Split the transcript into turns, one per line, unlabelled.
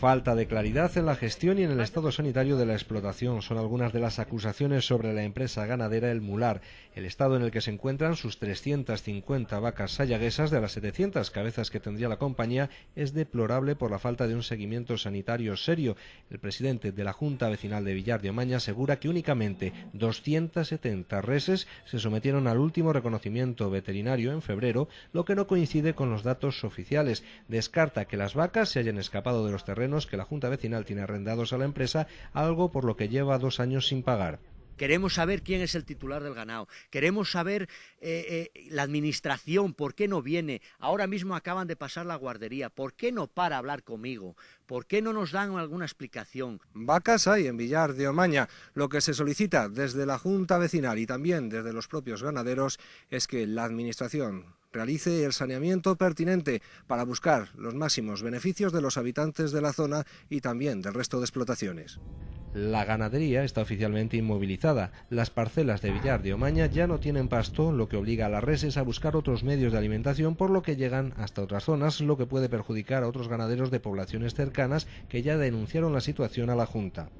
Falta de claridad en la gestión y en el estado sanitario de la explotación son algunas de las acusaciones sobre la empresa ganadera El Mular, el estado en el que se encuentran sus 350 vacas sayaguesas de las 700 cabezas que tendría la compañía es deplorable por la falta de un seguimiento sanitario serio. El presidente de la Junta Vecinal de Villar de Omaña asegura que únicamente 270 reses se sometieron al último reconocimiento veterinario en febrero, lo que no coincide con los datos oficiales. Descarta que las vacas se hayan escapado de los terrenos que la Junta Vecinal tiene arrendados a la empresa, algo por lo que lleva dos años sin pagar.
Queremos saber quién es el titular del ganado. Queremos saber eh, eh, la administración, por qué no viene. Ahora mismo acaban de pasar la guardería. ¿Por qué no para hablar conmigo? ¿Por qué no nos dan alguna explicación?
Vacas hay en Villar de Omaña. Lo que se solicita desde la Junta Vecinal y también desde los propios ganaderos es que la administración realice el saneamiento pertinente para buscar los máximos beneficios de los habitantes de la zona y también del resto de explotaciones. La ganadería está oficialmente inmovilizada. Las parcelas de Villar de Omaña ya no tienen pasto, lo que obliga a las reses a buscar otros medios de alimentación, por lo que llegan hasta otras zonas, lo que puede perjudicar a otros ganaderos de poblaciones cercanas que ya denunciaron la situación a la Junta.